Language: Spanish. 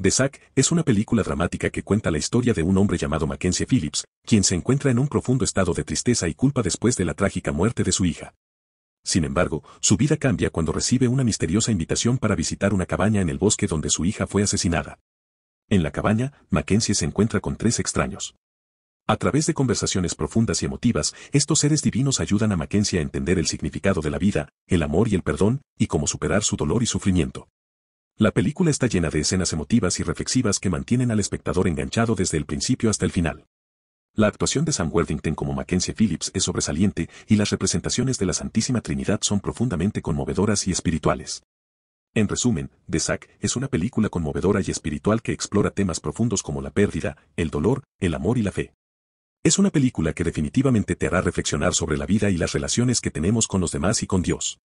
The Sack es una película dramática que cuenta la historia de un hombre llamado Mackenzie Phillips, quien se encuentra en un profundo estado de tristeza y culpa después de la trágica muerte de su hija. Sin embargo, su vida cambia cuando recibe una misteriosa invitación para visitar una cabaña en el bosque donde su hija fue asesinada. En la cabaña, Mackenzie se encuentra con tres extraños. A través de conversaciones profundas y emotivas, estos seres divinos ayudan a Mackenzie a entender el significado de la vida, el amor y el perdón, y cómo superar su dolor y sufrimiento. La película está llena de escenas emotivas y reflexivas que mantienen al espectador enganchado desde el principio hasta el final. La actuación de Sam Worthington como Mackenzie Phillips es sobresaliente y las representaciones de la Santísima Trinidad son profundamente conmovedoras y espirituales. En resumen, The Sack es una película conmovedora y espiritual que explora temas profundos como la pérdida, el dolor, el amor y la fe. Es una película que definitivamente te hará reflexionar sobre la vida y las relaciones que tenemos con los demás y con Dios.